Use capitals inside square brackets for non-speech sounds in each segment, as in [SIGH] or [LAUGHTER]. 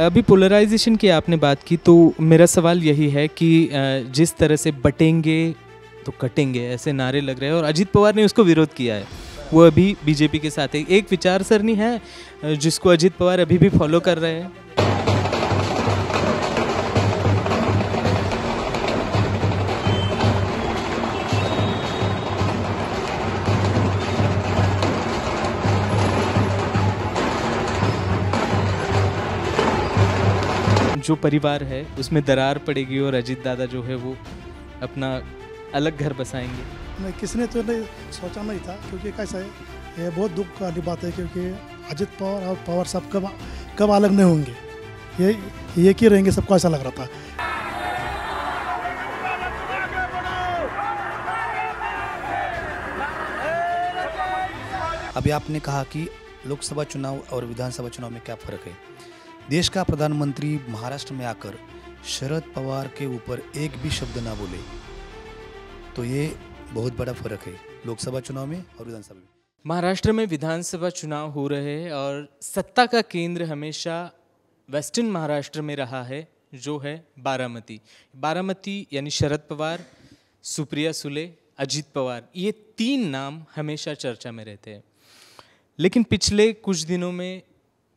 अभी पोलराइजेशन की आपने बात की तो मेरा सवाल यही है कि जिस तरह से बटेंगे तो कटेंगे ऐसे नारे लग रहे हैं और अजीत पवार ने उसको विरोध किया है वो अभी बीजेपी के साथ है एक विचार विचारसरणी है जिसको अजीत पवार अभी भी फॉलो कर रहे हैं जो परिवार है उसमें दरार पड़ेगी और अजीत दादा जो है वो अपना अलग घर बसाएंगे नहीं किसने तो नहीं सोचा नहीं था क्योंकि कैसा है ये बहुत दुख वाली बात है क्योंकि अजित पवार और पवार साहब कब कब अलग नहीं होंगे ये ये ही रहेंगे सबको ऐसा लग रहा था अभी आपने कहा कि लोकसभा चुनाव और विधानसभा चुनाव में क्या फ़र्क है देश का प्रधानमंत्री महाराष्ट्र में आकर शरद पवार के ऊपर एक भी शब्द ना बोले तो ये बहुत बड़ा फर्क है लोकसभा चुनाव में और विधानसभा में महाराष्ट्र में विधानसभा चुनाव हो रहे हैं और सत्ता का केंद्र हमेशा वेस्टर्न महाराष्ट्र में रहा है जो है बारामती बारामती यानी शरद पवार सुप्रिया सुले अजीत पवार ये तीन नाम हमेशा चर्चा में रहते हैं लेकिन पिछले कुछ दिनों में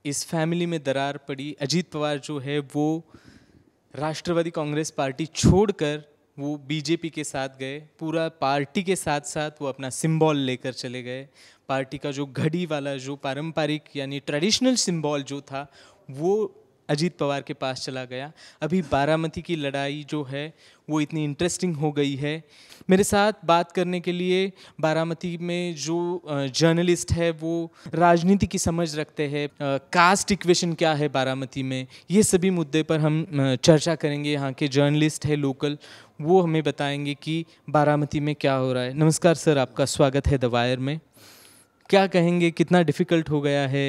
इस फैमिली में दरार पड़ी अजीत पवार जो है वो राष्ट्रवादी कांग्रेस पार्टी छोड़कर वो बीजेपी के साथ गए पूरा पार्टी के साथ साथ वो अपना सिंबल लेकर चले गए पार्टी का जो घड़ी वाला जो पारंपरिक यानी ट्रेडिशनल सिंबल जो था वो अजीत पवार के पास चला गया अभी बारामती की लड़ाई जो है वो इतनी इंटरेस्टिंग हो गई है मेरे साथ बात करने के लिए बारामती में जो जर्नलिस्ट है वो राजनीति की समझ रखते हैं कास्ट इक्वेशन क्या है बारामती में ये सभी मुद्दे पर हम चर्चा करेंगे यहाँ के जर्नलिस्ट है लोकल वो हमें बताएंगे कि बारामती में क्या हो रहा है नमस्कार सर आपका स्वागत है द वायर में क्या कहेंगे कितना डिफ़िकल्ट हो गया है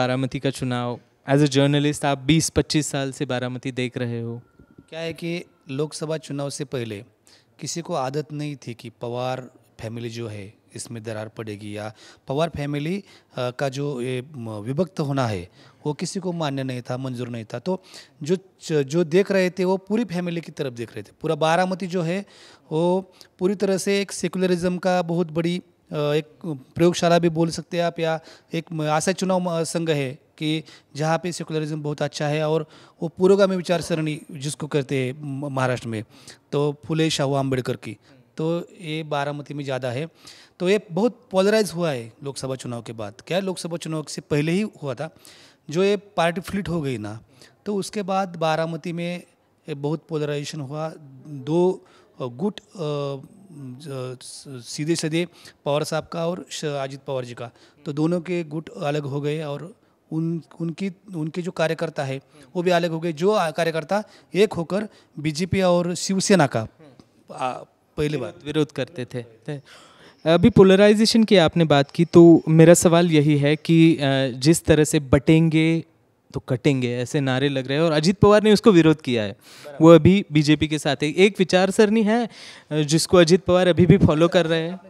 बारामती का चुनाव एज ए जर्नलिस्ट आप 20-25 साल से बारामती देख रहे हो क्या है कि लोकसभा चुनाव से पहले किसी को आदत नहीं थी कि पवार फैमिली जो है इसमें दरार पड़ेगी या पवार फैमिली का जो ये विभक्त होना है वो किसी को मान्य नहीं था मंजूर नहीं था तो जो जो देख रहे थे वो पूरी फैमिली की तरफ देख रहे थे पूरा बारामती जो है वो पूरी तरह से एक सेकुलरिज्म का बहुत बड़ी एक प्रयोगशाला भी बोल सकते हैं आप या एक आशा चुनाव संघ है कि जहाँ पे सेकुलरिज्म बहुत अच्छा है और वो पूर्वगामी विचार सरणी जिसको करते हैं महाराष्ट्र में तो फुले शाहू आम्बेडकर की तो ये बारामती में ज़्यादा है तो ये बहुत पॉलराइज हुआ है लोकसभा चुनाव के बाद क्या लोकसभा चुनाव से पहले ही हुआ था जो ये पार्टी फ्लिट हो गई ना तो उसके बाद बारामती में बहुत पोलराइजेशन हुआ दो गुट सीधे सीधे पवार साहब का और अजित पवार जी का तो दोनों के गुट अलग हो गए और उन उनकी उनके जो कार्यकर्ता है वो भी अलग हो गए जो कार्यकर्ता एक होकर बीजेपी और शिवसेना का पहली बात विरोध करते थे, अभी पोलराइजेशन की आपने बात की तो मेरा सवाल यही है कि जिस तरह से बटेंगे तो कटेंगे ऐसे नारे लग रहे हैं और अजीत पवार ने उसको विरोध किया है वो अभी बीजेपी के साथ है एक विचार सरनी है जिसको अजीत पवार अभी भी फॉलो कर रहे हैं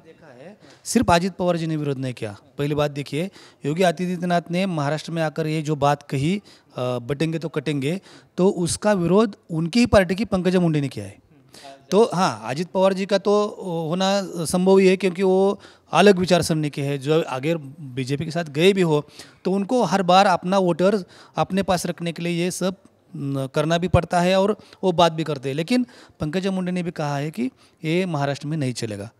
सिर्फ अजित पवार जी ने विरोध नहीं किया पहली बात देखिए योगी आदित्यनाथ ने महाराष्ट्र में आकर ये जो बात कही बटेंगे तो कटेंगे तो उसका विरोध उनकी ही पार्टी की पंकजा मुंडे ने किया है तो हाँ अजित पवार जी का तो होना संभव ही है क्योंकि वो अलग विचार के हैं जो अगर बीजेपी के साथ गए भी हो तो उनको हर बार अपना वोटर अपने पास रखने के लिए ये सब करना भी पड़ता है और वो बात भी करते हैं लेकिन पंकजा मुंडे ने भी कहा है कि ये महाराष्ट्र में नहीं चलेगा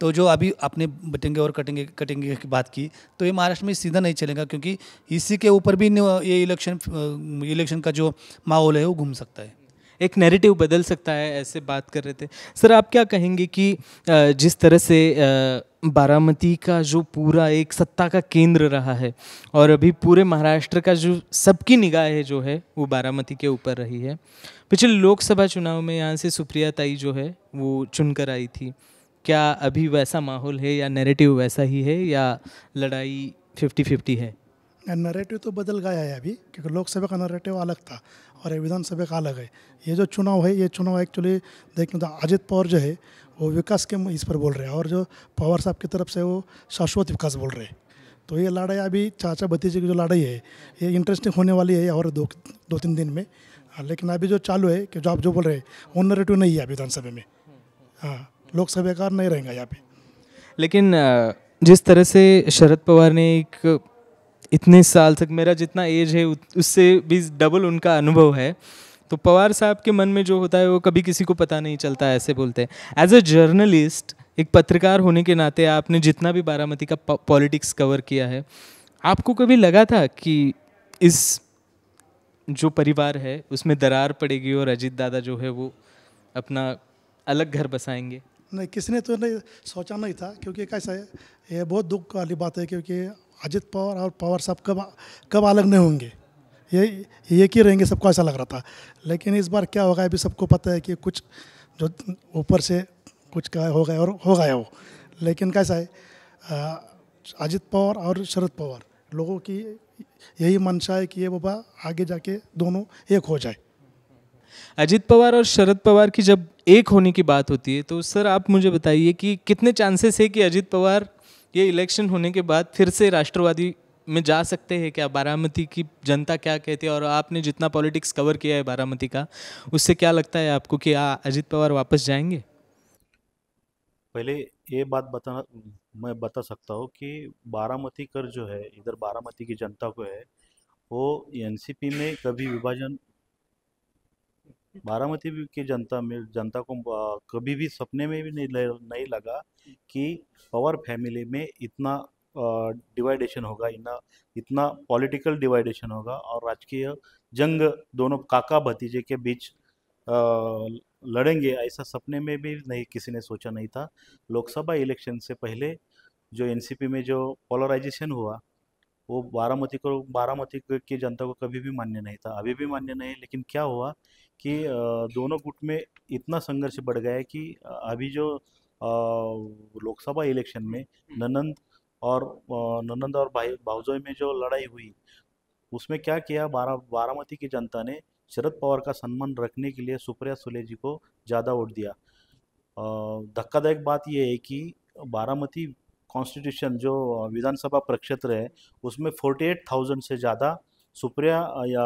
तो जो अभी आपने बटेंगे और कटेंगे कटेंगे की बात की तो ये महाराष्ट्र में सीधा नहीं चलेगा क्योंकि इसी के ऊपर भी ये इलेक्शन इलेक्शन का जो माहौल है वो घूम सकता है एक नैरेटिव बदल सकता है ऐसे बात कर रहे थे सर आप क्या कहेंगे कि जिस तरह से बारामती का जो पूरा एक सत्ता का केंद्र रहा है और अभी पूरे महाराष्ट्र का जो सबकी निगाह है जो है वो बारामती के ऊपर रही है पिछले लोकसभा चुनाव में यहाँ से सुप्रिया ताई जो है वो चुनकर आई थी क्या अभी वैसा माहौल है या नैरेटिव वैसा ही है या लड़ाई फिफ्टी फिफ्टी है नैरेटिव तो बदल गया है अभी क्योंकि लोकसभा का नैरेटिव अलग था और विधानसभा का अलग है ये जो चुनाव है ये चुनाव एक्चुअली देखने तो अजित पवार जो है वो विकास के इस पर बोल रहे हैं और जो पवार साहब की तरफ से वो शाश्वत विकास बोल रहे हैं तो ये लड़ाई अभी चाचा भतीजे की जो लड़ाई है ये इंटरेस्टिंग होने वाली है और दो दो तीन दिन में लेकिन अभी जो चालू है कि जो आप जो बोल रहे हैं वो नरेटिव नहीं है विधानसभा में हाँ लोग सभ्यकार नहीं रहेंगे यहाँ पे लेकिन जिस तरह से शरद पवार ने एक इतने साल तक मेरा जितना एज है उससे भी डबल उनका अनुभव है तो पवार साहब के मन में जो होता है वो कभी किसी को पता नहीं चलता ऐसे बोलते हैं एज अ जर्नलिस्ट एक पत्रकार होने के नाते आपने जितना भी बारामती का पॉलिटिक्स कवर किया है आपको कभी लगा था कि इस जो परिवार है उसमें दरार पड़ेगी और अजीत दादा जो है वो अपना अलग घर बसाएंगे नहीं किसी ने तो नहीं सोचा नहीं था क्योंकि कैसा है ये बहुत दुख वाली बात है क्योंकि अजित पवार और पवार साहब कब कब अलग नहीं होंगे ये ये ही रहेंगे सबको ऐसा लग रहा था लेकिन इस बार क्या होगा अभी सबको पता है कि कुछ जो ऊपर से कुछ का हो गया और हो गया वो लेकिन कैसा है अजित पवार और शरद पवार लोगों की यही मंशा है कि ये बाबा आगे जाके दोनों एक हो जाए अजित पवार और शरद पवार की जब एक होने की बात होती है तो सर आप मुझे बताइए कि कितने चांसेस है कि अजित पवार ये इलेक्शन होने के बाद फिर से राष्ट्रवादी में जा सकते हैं क्या बारामती की जनता क्या कहती है और आपने जितना पॉलिटिक्स कवर किया है बारामती का उससे क्या लगता है आपको कि आ, हाँ, अजित पवार वापस जाएंगे पहले ये बात बताना मैं बता सकता हूँ कि बारामती कर जो है इधर बारामती की जनता को है वो एनसीपी में कभी विभाजन बारामती की जनता में जनता को कभी भी सपने में भी नहीं नहीं लगा कि पवार फैमिली में इतना डिवाइडेशन होगा इतना इतना पॉलिटिकल डिवाइडेशन होगा और राजकीय जंग दोनों काका भतीजे के बीच लड़ेंगे ऐसा सपने में भी नहीं किसी ने सोचा नहीं था लोकसभा इलेक्शन से पहले जो एनसीपी में जो पोलराइजेशन हुआ वो बारामती को बारामती की जनता को कभी भी मान्य नहीं था अभी भी मान्य नहीं लेकिन क्या हुआ कि दोनों गुट में इतना संघर्ष बढ़ गया कि अभी जो लोकसभा इलेक्शन में हम्म। ननंद और ननंद और भाई भावजोई में जो लड़ाई हुई उसमें क्या किया बारा बारामती की जनता ने शरद पवार का सम्मान रखने के लिए सुप्रिया सुले जी को ज़्यादा वोट दिया धक्कादायक बात यह है कि बारामती कॉन्स्टिट्यूशन जो विधानसभा प्रक्षेत्र है उसमें फोर्टी एट थाउजेंड से ज़्यादा सुप्रिया या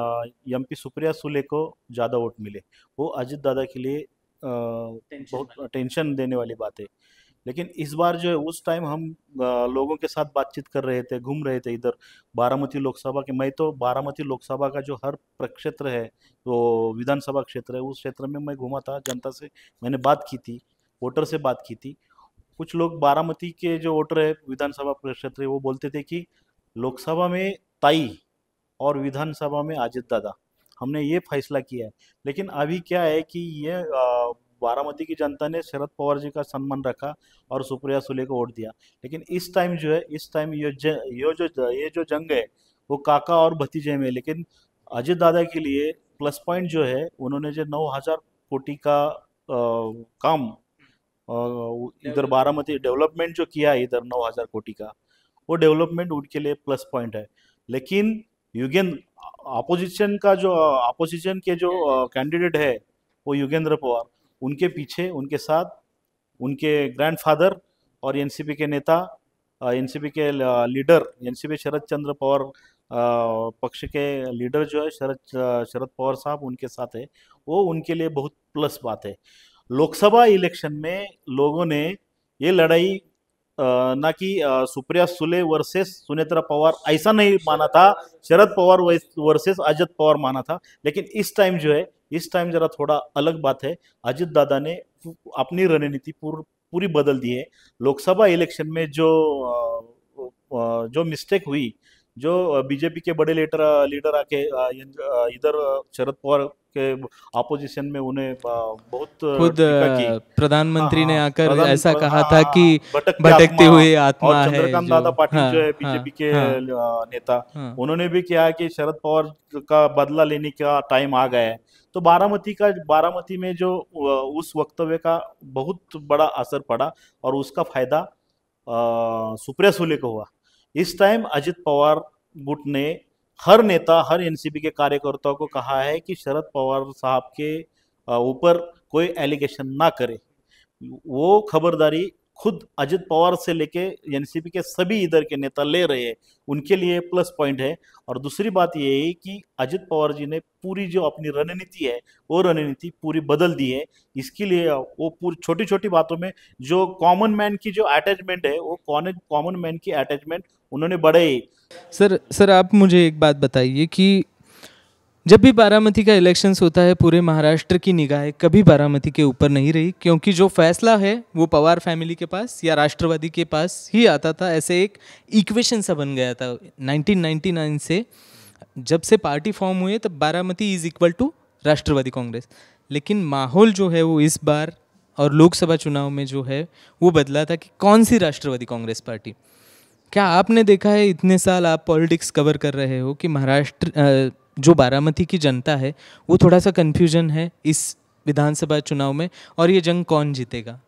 एम पी सुप्रिया सुले को ज़्यादा वोट मिले वो अजीत दादा के लिए बहुत टेंशन देने वाली बात है लेकिन इस बार जो है उस टाइम हम लोगों के साथ बातचीत कर रहे थे घूम रहे थे इधर बारामती लोकसभा के मैं तो बारामती लोकसभा का जो हर प्रक्षेत्र है वो विधानसभा क्षेत्र है उस क्षेत्र में मैं घूमा था जनता से मैंने बात की थी वोटर से बात की थी कुछ लोग बारामती के जो वोटर है विधानसभा क्षेत्र वो बोलते थे कि लोकसभा में ताई और विधानसभा में आजित दादा हमने ये फैसला किया है लेकिन अभी क्या है कि ये बारामती की जनता ने शरद पवार जी का सम्मान रखा और सुप्रिया सुले को वोट दिया लेकिन इस टाइम जो है इस टाइम ये ये जो ये जो जंग है वो काका और भतीजे में लेकिन अजित दादा के लिए प्लस पॉइंट जो है उन्होंने जो नौ हजार कोटी का आ, काम इधर बारामती डेवलपमेंट जो किया है इधर नौ हज़ार कोटी का वो डेवलपमेंट उनके लिए प्लस पॉइंट है लेकिन युगेंद्र अपोजिशन का जो अपोजिशन के जो कैंडिडेट है वो युगेंद्र पवार उनके पीछे उनके साथ उनके ग्रैंडफादर और एनसीपी के नेता एनसीपी के लीडर एनसीपी शरद चंद्र पवार पक्ष के लीडर जो है शरद शरद पवार साहब उनके साथ है वो उनके लिए बहुत प्लस बात है लोकसभा इलेक्शन में लोगों ने ये लड़ाई ना कि सुप्रिया सुले वर्सेस सुनेत्रा पवार ऐसा नहीं माना था शरद पवार वर्सेस अजित पवार माना था लेकिन इस टाइम जो है इस टाइम जरा थोड़ा अलग बात है अजित दादा ने अपनी रणनीति पूर, पूरी बदल दी है लोकसभा इलेक्शन में जो जो मिस्टेक हुई जो बीजेपी के बड़े लीडर लीडर आके इधर शरद पवार के अपोजिशन में उन्हें बहुत खुद प्रधानमंत्री ने हाँ, हाँ, आकर ऐसा कहा हाँ, था कि भटकते हुए आत्मा है चंद्रकांत दादा पाटिल जो है बीजेपी के नेता उन्होंने भी किया कि शरद पवार का बदला लेने का टाइम आ गया है तो बारामती का बारामती में जो उस वक्तव्य का बहुत बड़ा असर पड़ा और उसका फायदा सुप्रिया सुले को हुआ इस टाइम अजित पवार गुट ने हर नेता हर एनसीपी के कार्यकर्ताओं को कहा है कि शरद पवार साहब के ऊपर कोई एलिगेशन ना करे वो खबरदारी खुद अजित पवार से लेके एनसीपी के सभी इधर के नेता ले रहे हैं उनके लिए प्लस पॉइंट है और दूसरी बात ये है कि अजित पवार जी ने पूरी जो अपनी रणनीति है वो रणनीति पूरी बदल दी है इसके लिए वो पूरी छोटी छोटी बातों में जो कॉमन मैन की जो अटैचमेंट है वो कॉमन मैन की अटैचमेंट उन्होंने बढ़ाई सर सर आप मुझे एक बात बताइए कि जब भी बारामती का इलेक्शंस होता है पूरे महाराष्ट्र की निगाहें कभी बारामती के ऊपर नहीं रही क्योंकि जो फैसला है वो पवार फैमिली के पास या राष्ट्रवादी के पास ही आता था ऐसे एक इक्वेशन सा बन गया था 1999 से जब से पार्टी फॉर्म हुए तब Baramati is equal to Rashtravadi Congress लेकिन माहौल जो है वो इस बार और लोकसभा चुनाव में जो है वो बदला था कि कौन सी राष्ट्रवादी कांग्रेस पार्टी क्या आपने देखा है इतने साल आप पॉलिटिक्स कवर कर रहे हो कि महाराष्ट्र जो बारामती की जनता है वो थोड़ा सा कन्फ्यूजन है इस विधानसभा चुनाव में और ये जंग कौन जीतेगा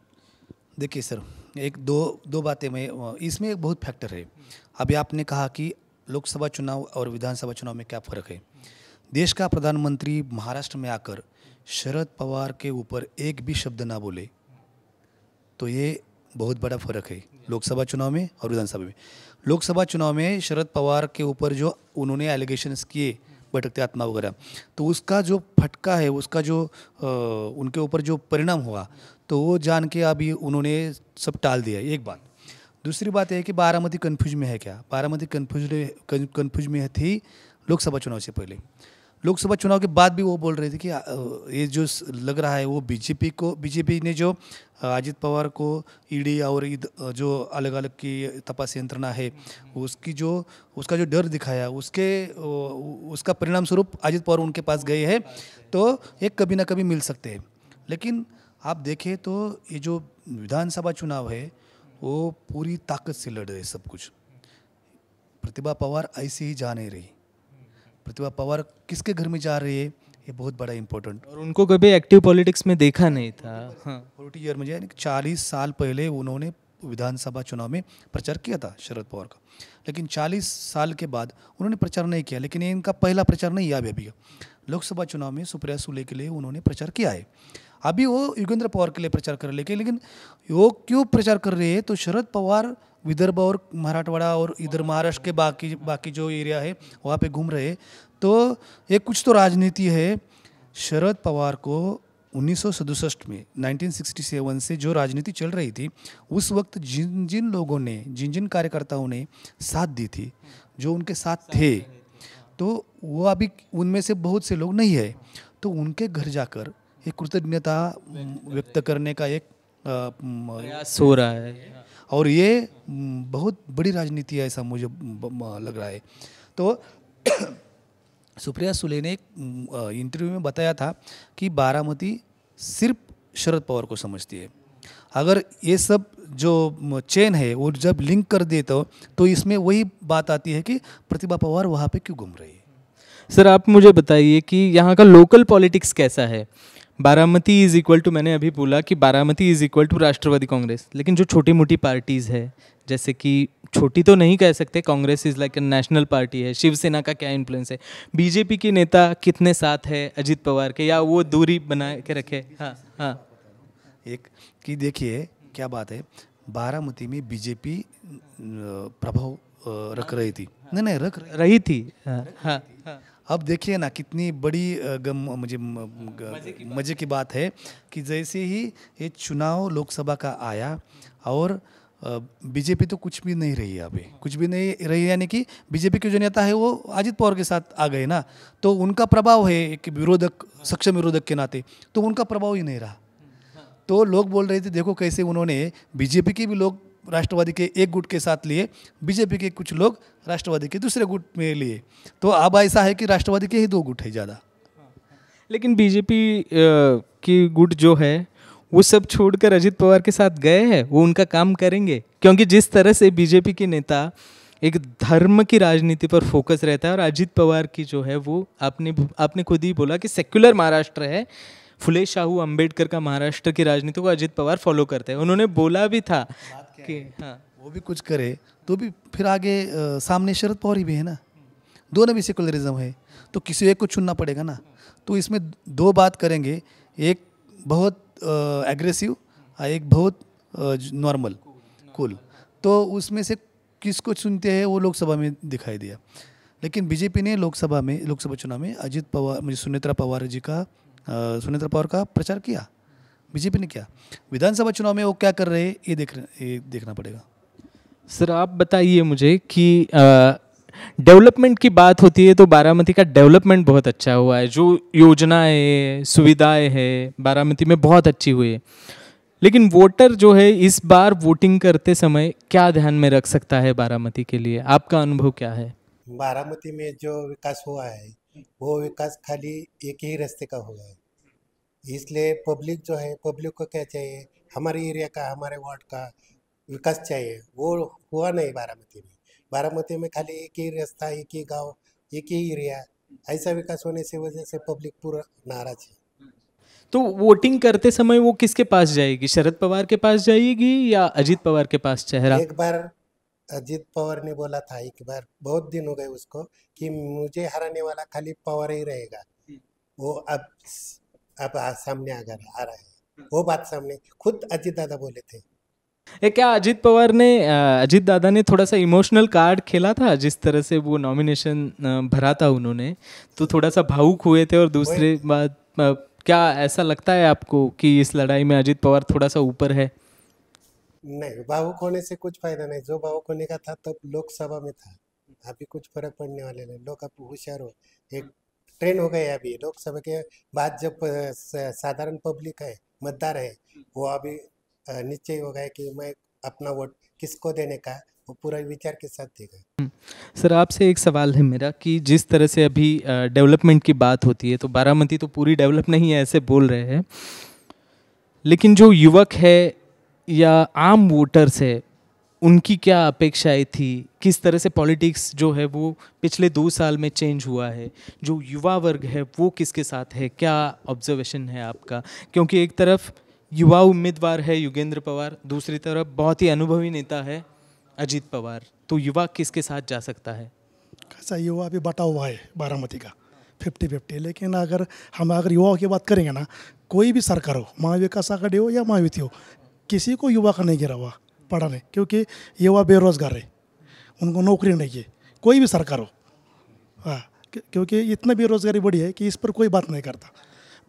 देखिए सर एक दो दो बातें मैं इसमें एक बहुत फैक्टर है अभी आपने कहा कि लोकसभा चुनाव और विधानसभा चुनाव में क्या फ़र्क है देश का प्रधानमंत्री महाराष्ट्र में आकर शरद पवार के ऊपर एक भी शब्द ना बोले तो ये बहुत बड़ा फर्क है लोकसभा चुनाव में और विधानसभा में लोकसभा चुनाव में शरद पवार के ऊपर जो उन्होंने एलिगेशन किए भटकते आत्मा वगैरह तो उसका जो फटका है उसका जो आ, उनके ऊपर जो परिणाम हुआ तो वो जान के अभी उन्होंने सब टाल दिया एक बात दूसरी बात यह कि बारामती कन्फ्यूज में है क्या बारामती कन्फ्यूज कन्फ्यूज में थी लोकसभा चुनाव से पहले लोकसभा चुनाव के बाद भी वो बोल रहे थे कि ये जो लग रहा है वो बीजेपी को बीजेपी ने जो अजित पवार को ईडी और जो अलग अलग की तपास यंत्रणा है उसकी जो उसका जो डर दिखाया उसके उसका परिणाम स्वरूप अजित पवार उनके पास गए हैं तो ये कभी ना कभी मिल सकते हैं लेकिन आप देखें तो ये जो विधानसभा चुनाव है वो पूरी ताकत से लड़ रहे सब कुछ प्रतिभा पवार ऐसे ही जा नहीं रही प्रतिभा पवार किसके घर में जा रही है ये बहुत बड़ा इम्पोर्टेंट और उनको कभी एक्टिव पॉलिटिक्स में देखा नहीं था फोर्टी ईयर हाँ। में चालीस साल पहले उन्होंने विधानसभा चुनाव में प्रचार किया था शरद पवार का लेकिन 40 साल के बाद उन्होंने प्रचार नहीं किया लेकिन इनका पहला प्रचार नहीं आया अभी लोकसभा चुनाव में सुप्रिया सुले के लिए उन्होंने प्रचार किया है अभी वो युगेंद्र पवार के लिए प्रचार कर रहे लेकिन वो क्यों प्रचार कर रहे हैं तो शरद पवार विदर्भ और मराठवाड़ा और इधर महाराष्ट्र के बाकी बाकी जो एरिया है वहाँ पे घूम रहे तो ये कुछ तो राजनीति है शरद पवार को उन्नीस में 1967 से जो राजनीति चल रही थी उस वक्त जिन जिन लोगों ने जिन जिन कार्यकर्ताओं ने साथ दी थी जो उनके साथ थे तो वो अभी उनमें से बहुत से लोग नहीं है तो उनके घर जाकर एक कृतज्ञता व्यक्त करने का एक प्रयास हो रहा है और ये बहुत बड़ी राजनीति है ऐसा मुझे लग रहा है तो [CLEARS THROAT] सुप्रिया सुले ने एक इंटरव्यू में बताया था कि बारामती सिर्फ शरद पवार को समझती है अगर ये सब जो चेन है वो जब लिंक कर दे तो, तो इसमें वही बात आती है कि प्रतिभा पवार वहाँ पे क्यों घूम रही है सर आप मुझे बताइए कि यहाँ का लोकल पॉलिटिक्स कैसा है बारामती इज़ इक्वल टू मैंने अभी बोला कि Baramati is equal to Rashtravadi Congress लेकिन जो छोटी मोटी पार्टीज़ है जैसे कि छोटी तो नहीं कह सकते Congress is like a national party है शिवसेना का क्या इन्फ्लुएंस है बीजेपी के नेता कितने साथ है अजीत पवार के या वो दूरी बना के रखे हाँ हाँ एक कि देखिए क्या बात है बारामती में बीजेपी प्रभाव रख रही थी नहीं नहीं रख रही थी हाँ हाँ, हाँ। अब देखिए ना कितनी बड़ी गम मुझे मज़े की बात है कि जैसे ही ये चुनाव लोकसभा का आया और बीजेपी तो कुछ भी नहीं रही अभी कुछ भी नहीं रही यानी कि बीजेपी के जो नेता है वो अजित पवार के साथ आ गए ना तो उनका प्रभाव है एक विरोधक सक्षम विरोधक के नाते तो उनका प्रभाव ही नहीं रहा हम्म, हाँ। तो लोग बोल रहे थे देखो कैसे उन्होंने बीजेपी के भी लोग राष्ट्रवादी के एक गुट के साथ लिए बीजेपी के कुछ लोग राष्ट्रवादी के दूसरे गुट में लिए तो अब ऐसा है कि राष्ट्रवादी के ही दो गुट है ज़्यादा लेकिन बीजेपी की गुट जो है वो सब छोड़कर अजित पवार के साथ गए हैं वो उनका काम करेंगे क्योंकि जिस तरह से बीजेपी के नेता एक धर्म की राजनीति पर फोकस रहता है और अजित पवार की जो है वो आपने आपने खुद ही बोला कि सेक्युलर महाराष्ट्र है फुले शाहू अंबेडकर का महाराष्ट्र की राजनीति को अजित पवार फॉलो करते हैं उन्होंने बोला भी था कि हाँ वो भी कुछ करे तो भी फिर आगे आ, सामने शरद पवार ही भी है ना दोनों भी सेकुलरिज्म है तो किसी एक को चुनना पड़ेगा ना तो इसमें दो बात करेंगे एक बहुत एग्रेसिव और एक बहुत नॉर्मल कुल तो उसमें से किसको चुनते हैं वो लोकसभा में दिखाई दिया लेकिन बीजेपी ने लोकसभा में लोकसभा चुनाव में अजित पवार मुझे सुनेत्रा पवार जी का सुनील पवार का प्रचार किया बीजेपी ने किया विधानसभा चुनाव में वो क्या कर रहे हैं ये देख ये देखना पड़ेगा सर आप बताइए मुझे कि डेवलपमेंट की बात होती है तो बारामती का डेवलपमेंट बहुत अच्छा हुआ है जो योजनाएं सुविधाएं है बारामती में बहुत अच्छी हुई है लेकिन वोटर जो है इस बार वोटिंग करते समय क्या ध्यान में रख सकता है बारामती के लिए आपका अनुभव क्या है बारामती में जो विकास हुआ है वो विकास खाली एक ही रास्ते का होगा इसलिए पब्लिक जो है पब्लिक को क्या चाहिए हमारे एरिया का हमारे वार्ड का विकास चाहिए वो हुआ नहीं बारामती में बारामती में खाली एक ही रास्ता एक ही गांव एक ही एरिया ऐसा विकास होने से वजह से पब्लिक पूरा नाराज है तो वोटिंग करते समय वो किसके पास जाएगी शरद पवार के पास जाएगी या अजीत पवार के पास चेहरा एक बार अजीत पवार ने बोला था एक बार बहुत दिन हो गए उसको कि मुझे हराने वाला खाली पवार ही रहेगा हम्म। वो अब अब सामने आ गया आ रहा है हम्म। वो बात सामने खुद अजीत दादा बोले थे ये क्या अजीत पवार ने अजीत दादा ने थोड़ा सा इमोशनल कार्ड खेला था जिस तरह से वो नॉमिनेशन भरा था उन्होंने तो थोड़ा सा भावुक हुए थे और दूसरे बात क्या ऐसा लगता है आपको कि इस लड़ाई में अजीत पवार थोड़ा सा ऊपर है नहीं भावुक होने से कुछ फायदा नहीं जो भावुक होने का था तब तो लोकसभा में था अभी कुछ फर्क पड़ने वाले नहीं लोग अब होशियार हो एक ट्रेन हो गए अभी लोकसभा के बाद जब साधारण पब्लिक है मतदार है वो अभी निश्चय हो गया कि मैं अपना वोट किसको देने का वो पूरा विचार के साथ देगा हम्म। सर आपसे एक सवाल है मेरा कि जिस तरह से अभी डेवलपमेंट की बात होती है तो बारामती तो पूरी डेवलप नहीं है ऐसे बोल रहे हैं लेकिन जो युवक है या आम वोटर्स है उनकी क्या अपेक्षाएं थी किस तरह से पॉलिटिक्स जो है वो पिछले दो साल में चेंज हुआ है जो युवा वर्ग है वो किसके साथ है क्या ऑब्जर्वेशन है आपका क्योंकि एक तरफ युवा उम्मीदवार है युगेंद्र पवार दूसरी तरफ बहुत ही अनुभवी नेता है अजीत पवार तो युवा किसके साथ जा सकता है कैसा युवा अभी बटा हुआ है बारामती का फिफ्टी फिफ्टी लेकिन अगर हम अगर युवाओं की बात करेंगे ना कोई भी सरकार हो महाविकास आघाड़ी हो या महायुति हो किसी को युवा का नहीं गिरा हुआ पढ़ाने क्योंकि युवा बेरोजगार है उनको नौकरी नहीं है कोई भी सरकार हो हाँ क्योंकि इतना बेरोजगारी बढ़ी है कि इस पर कोई बात नहीं करता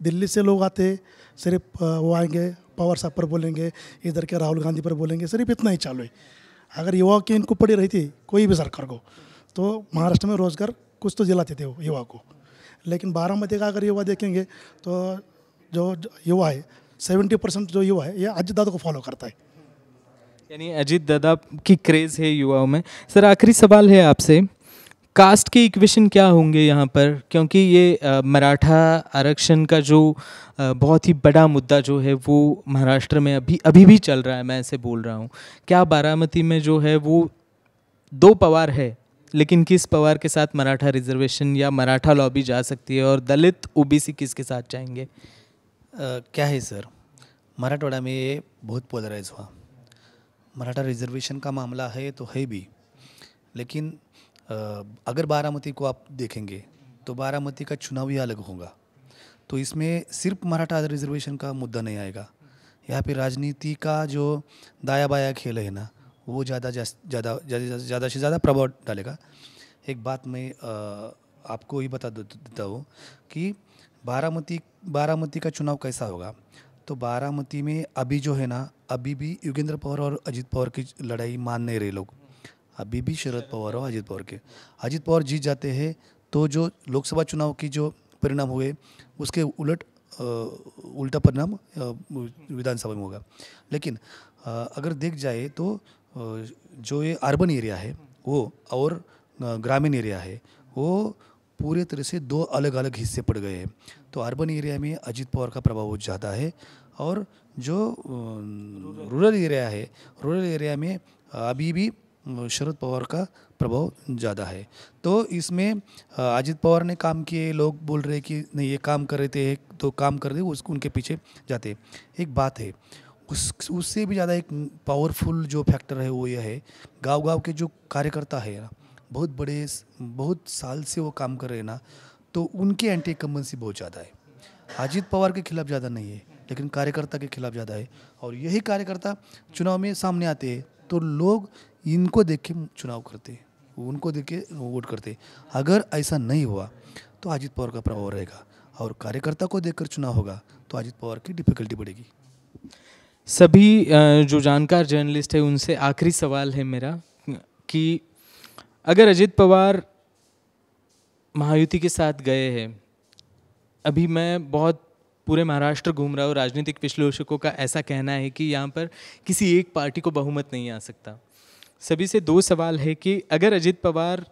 दिल्ली से लोग आते सिर्फ वो आएंगे पावर साहब पर बोलेंगे इधर के राहुल गांधी पर बोलेंगे सिर्फ इतना ही चालू है अगर युवा की इनको पड़ी रही थी कोई भी सरकार को तो महाराष्ट्र में रोज़गार कुछ तो दिलाते थे युवा को लेकिन बारामती का अगर युवा देखेंगे तो जो युवा है सेवेंटी परसेंट जो युवा है ये अजित दादा को फॉलो करता है यानी अजीत दादा की क्रेज़ है युवाओं में सर आखिरी सवाल है आपसे कास्ट के इक्वेशन क्या होंगे यहाँ पर क्योंकि ये मराठा आरक्षण का जो बहुत ही बड़ा मुद्दा जो है वो महाराष्ट्र में अभी अभी भी चल रहा है मैं ऐसे बोल रहा हूँ क्या बारामती में जो है वो दो पवार है लेकिन किस पवार के साथ मराठा रिजर्वेशन या मराठा लॉबी जा सकती है और दलित ओबीसी किसके साथ जाएंगे क्या है सर मराठवाड़ा में बहुत पोलराइज हुआ मराठा रिजर्वेशन का मामला है तो है भी लेकिन अगर बारामती को आप देखेंगे तो बारामती का चुनाव ही अलग होगा तो इसमें सिर्फ मराठा रिजर्वेशन का मुद्दा नहीं आएगा यहाँ पे राजनीति का जो दाया बाया खेल है ना वो ज़्यादा ज़्यादा ज़्यादा से ज़्यादा प्रभाव डालेगा एक बात मैं आपको ही बता देता हूँ कि बारामती बारामती का चुनाव कैसा होगा तो बारामती में अभी जो है ना अभी भी योगेंद्र पवार और अजीत पवार की लड़ाई मान नहीं रहे लोग अभी भी शरद पवार और अजीत पवार के अजीत पवार जीत जाते हैं तो जो लोकसभा चुनाव की जो परिणाम हुए उसके उलट उल्टा परिणाम विधानसभा में होगा लेकिन अगर देख जाए तो जो ये अर्बन एरिया है वो और ग्रामीण एरिया है वो पूरे तरह से दो अलग अलग हिस्से पड़ गए हैं तो अर्बन एरिया में अजीत पवार का प्रभाव बहुत ज़्यादा है और जो रूरल एरिया है रूरल एरिया में अभी भी शरद पवार का प्रभाव ज़्यादा है तो इसमें अजित पवार ने काम किए लोग बोल रहे कि नहीं ये काम कर रहे थे तो काम कर रहे उसको उनके पीछे जाते एक बात है उस उससे भी ज़्यादा एक पावरफुल जो फैक्टर है वो यह है गांव गांव के जो कार्यकर्ता है ना बहुत बड़े बहुत साल से वो काम कर रहे हैं ना तो उनकी एंटी इनकम्बेंसी बहुत ज़्यादा है अजीत पवार के खिलाफ ज़्यादा नहीं है लेकिन कार्यकर्ता के खिलाफ ज़्यादा है और यही कार्यकर्ता चुनाव में सामने आते हैं तो लोग इनको देख के चुनाव करते हैं उनको देख के वोट करते अगर ऐसा नहीं हुआ तो अजीत पवार का प्रभाव रहेगा और कार्यकर्ता को देखकर चुनाव होगा तो अजीत पवार की डिफिकल्टी बढ़ेगी सभी जो जानकार जर्नलिस्ट है उनसे आखिरी सवाल है मेरा कि अगर अजित पवार महायुति के साथ गए हैं अभी मैं बहुत पूरे महाराष्ट्र घूम रहा हूँ राजनीतिक विश्लेषकों का ऐसा कहना है कि यहाँ पर किसी एक पार्टी को बहुमत नहीं आ सकता सभी से दो सवाल है कि अगर अजित पवार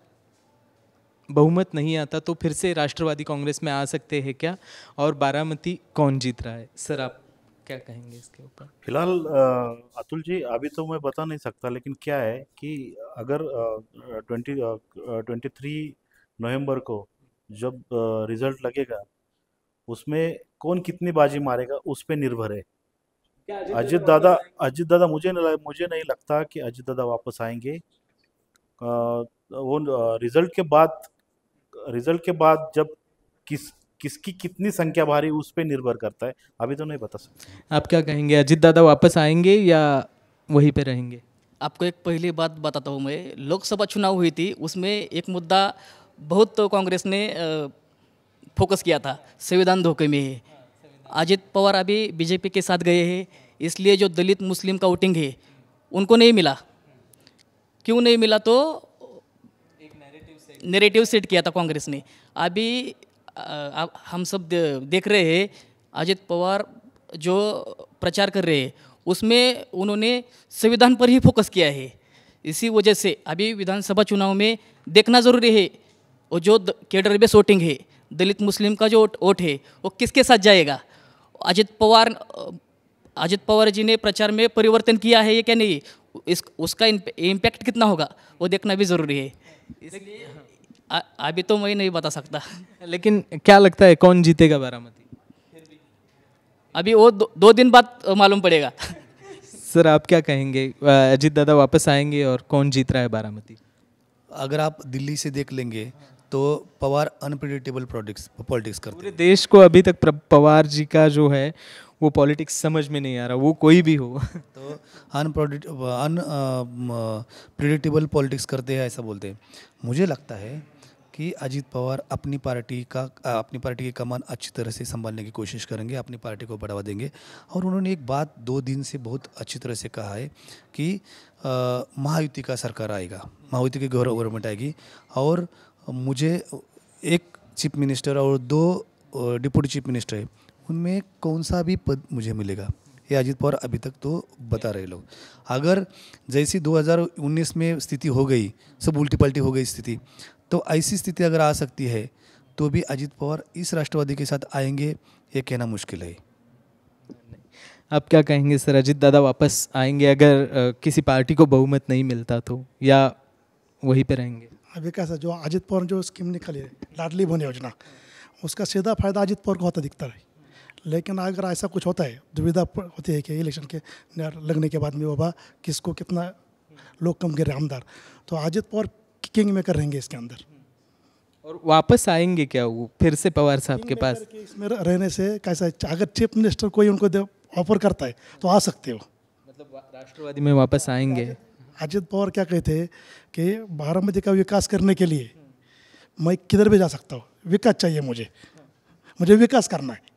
बहुमत नहीं आता तो फिर से राष्ट्रवादी कांग्रेस में आ सकते हैं क्या और बारामती कौन जीत रहा है सर आप क्या कहेंगे इसके ऊपर फिलहाल अतुल जी अभी तो मैं बता नहीं सकता लेकिन क्या है कि अगर ट्वेंटी ट्वेंटी थ्री नवम्बर को जब रिजल्ट लगेगा उसमें कौन कितनी बाजी मारेगा उस पर निर्भर है अजीत दादा अजीत दादा मुझे नहीं मुझे नहीं लगता कि अजीत दादा वापस आएंगे आ, वो रिजल्ट के बाद रिजल्ट के बाद जब किस किसकी कितनी संख्या भारी उस पर निर्भर करता है अभी तो नहीं बता सकते आप क्या कहेंगे अजीत दादा वापस आएंगे या वहीं पर रहेंगे आपको एक पहली बात बताता हूँ मैं लोकसभा चुनाव हुई थी उसमें एक मुद्दा बहुत तो कांग्रेस ने फोकस किया था संविधान धोखे में है अजित पवार अभी बीजेपी के साथ गए हैं इसलिए जो दलित मुस्लिम का वोटिंग है उनको नहीं मिला क्यों नहीं मिला तो नेरेटिव सेट किया था कांग्रेस ने अभी आ, हम सब देख रहे हैं अजित पवार जो प्रचार कर रहे हैं उसमें उन्होंने संविधान पर ही फोकस किया है इसी वजह से अभी विधानसभा चुनाव में देखना ज़रूरी है और जो केडर बेस वोटिंग है दलित मुस्लिम का जो वोट है वो किसके साथ जाएगा अजित पवार अजित पवार जी ने प्रचार में परिवर्तन किया है या क्या नहीं इस उसका इम्पैक्ट कितना होगा वो देखना भी ज़रूरी है इसलिए आ, अभी तो मैं नहीं बता सकता लेकिन क्या लगता है कौन जीतेगा बारामती अभी वो दो, दो दिन बाद मालूम पड़ेगा सर आप क्या कहेंगे अजीत दादा वापस आएंगे और कौन जीत रहा है बारामती अगर आप दिल्ली से देख लेंगे तो पवार अनप्रिडिक्टेबल प्रोडिक्स पॉलिटिक्स करते पूरे देश को अभी तक पवार जी का जो है वो पॉलिटिक्स समझ में नहीं आ रहा वो कोई भी हो [LAUGHS] तो अनप्रोडिक्ट अन प्रिडिक्टेबल पॉलिटिक्स करते हैं ऐसा बोलते हैं मुझे लगता है कि अजीत पवार अपनी पार्टी का अपनी पार्टी की कमान अच्छी तरह से संभालने की कोशिश करेंगे अपनी पार्टी को बढ़ावा देंगे और उन्होंने एक बात दो दिन से बहुत अच्छी तरह से कहा है कि महायुति का सरकार आएगा महायुति की गौरव गवर्नमेंट आएगी और मुझे एक चीफ मिनिस्टर और दो डिप्टी चीफ मिनिस्टर है उनमें कौन सा भी पद मुझे मिलेगा ये अजीत पवार अभी तक तो बता रहे लोग अगर जैसी 2019 में स्थिति हो गई सब उल्टी पल्टी हो गई स्थिति तो ऐसी स्थिति अगर आ सकती है तो भी अजीत पवार इस राष्ट्रवादी के साथ आएंगे ये कहना मुश्किल है आप क्या कहेंगे सर अजीत दादा वापस आएंगे अगर किसी पार्टी को बहुमत नहीं मिलता तो या वहीं पे रहेंगे अभी हाँ, कैसा जो अजित पवार जो स्कीम निकाली है लाडली भोन योजना उसका सीधा फायदा अजित पवार को होता दिखता है लेकिन अगर ऐसा कुछ होता है दुविधा होती है कि इलेक्शन के लगने के बाद में बाबा किसको कितना लोग कम गिर रहे आमदार तो अजित पवार किंग मेकर रहेंगे इसके अंदर और वापस आएंगे क्या वो फिर से पवार साहब के पास इसमें रहने से कैसा अगर चीफ मिनिस्टर कोई उनको ऑफर करता है तो आ सकते हो मतलब राष्ट्रवादी में वापस आएंगे अजित पवार क्या कहते कि बारामती का विकास करने के लिए मैं किधर भी जा सकता हूँ विकास चाहिए मुझे मुझे विकास करना है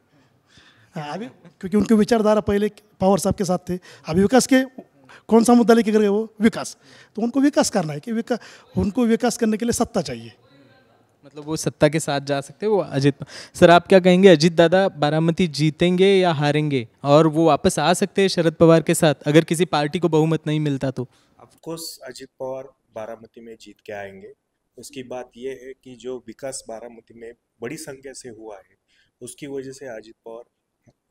हाँ, अभी क्योंकि उनके विचारधारा पहले पावर साहब के साथ थे अभी विकास के कौन सा मुद्दा लेके गए वो विकास तो उनको विकास करना है कि विकास उनको विकास करने के लिए सत्ता चाहिए मतलब वो सत्ता के साथ जा सकते हैं वो अजीत सर आप क्या कहेंगे अजीत दादा बारामती जीतेंगे या हारेंगे और वो वापस आ सकते हैं शरद पवार के साथ अगर किसी पार्टी को बहुमत नहीं मिलता तो ऑफकोर्स अजीत पवार बारामती में जीत के आएंगे उसकी बात यह है कि जो विकास बारामती में बड़ी संख्या से हुआ है उसकी वजह से अजीत पवार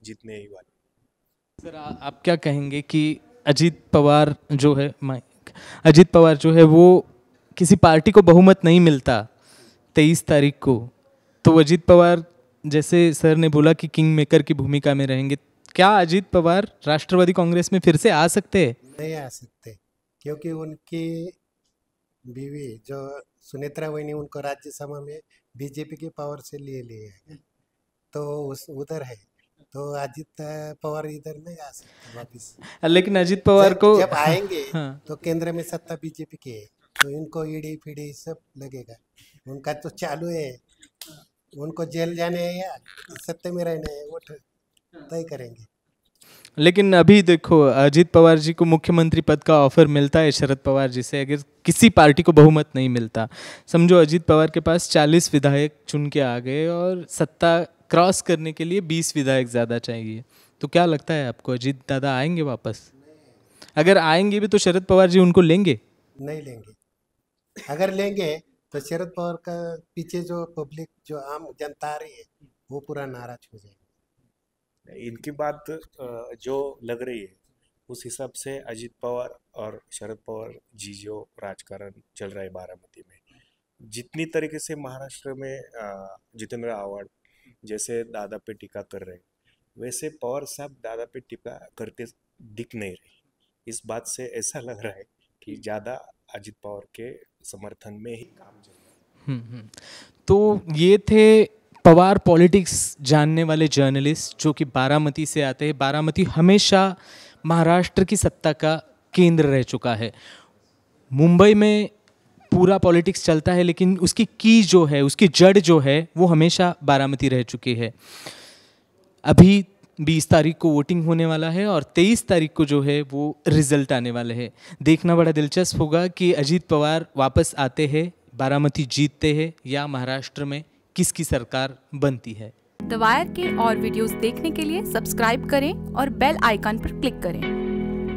जीतने ही वाले सर आप क्या कहेंगे कि अजीत पवार जो है माइक अजीत पवार जो है वो किसी पार्टी को बहुमत नहीं मिलता तेईस तारीख को तो अजीत पवार जैसे सर ने बोला कि किंग मेकर की भूमिका में रहेंगे क्या अजीत पवार राष्ट्रवादी कांग्रेस में फिर से आ सकते हैं नहीं आ सकते क्योंकि उनकी बीवी जो सुनेत्रा वही उनको राज्यसभा में बीजेपी के पावर से लिए लिए है तो उस उधर है तो अजीत पवार इधर नहीं आ सकते वापिस हाँ, लेकिन अजीत पवार को जब आएंगे [LAUGHS] हाँ। तो केंद्र में सत्ता बीजेपी के तो इनको ईडी पीडी सब लगेगा उनका तो चालू है उनको जेल जाने है या सत्ते में रहने है वो तय करेंगे लेकिन अभी देखो अजीत पवार जी को मुख्यमंत्री पद का ऑफर मिलता है शरद पवार जी से अगर किसी पार्टी को बहुमत नहीं मिलता समझो अजीत पवार के पास 40 विधायक चुन के आ गए और सत्ता क्रॉस करने के लिए बीस विधायक ज़्यादा चाहिए तो क्या लगता है आपको अजीत दादा आएंगे वापस अगर आएंगे भी तो शरद पवार जी उनको लेंगे नहीं लेंगे अगर लेंगे तो शरद पवार का पीछे जो पब्लिक जो आम जनता आ रही है वो पूरा नाराज हो जाएगा इनकी बात जो लग रही है उस हिसाब से अजीत पवार और शरद पवार जी जो राजकारण चल रहा है बारामती में जितनी तरीके से महाराष्ट्र में जितेंद्र आवाड जैसे दादा पे टीका कर रहे वैसे पवार साहब दादा पे टीका करते दिख नहीं रहे इस बात से ऐसा लग रहा है कि ज़्यादा अजित पवार के समर्थन में ही काम चल रहा है हम्म, हम्म। तो ये थे पवार पॉलिटिक्स जानने वाले जर्नलिस्ट जो कि बारामती से आते हैं बारामती हमेशा महाराष्ट्र की सत्ता का केंद्र रह चुका है मुंबई में पूरा पॉलिटिक्स चलता है लेकिन उसकी की जो है उसकी जड़ जो है वो हमेशा बारामती रह चुकी है अभी बीस तारीख को वोटिंग होने वाला है और तेईस तारीख को जो है वो रिजल्ट आने वाले हैं देखना बड़ा दिलचस्प होगा कि अजीत पवार वापस आते हैं बारामती जीतते हैं या महाराष्ट्र में किसकी सरकार बनती है दवायर के और वीडियोस देखने के लिए सब्सक्राइब करें और बेल आइकन पर क्लिक करें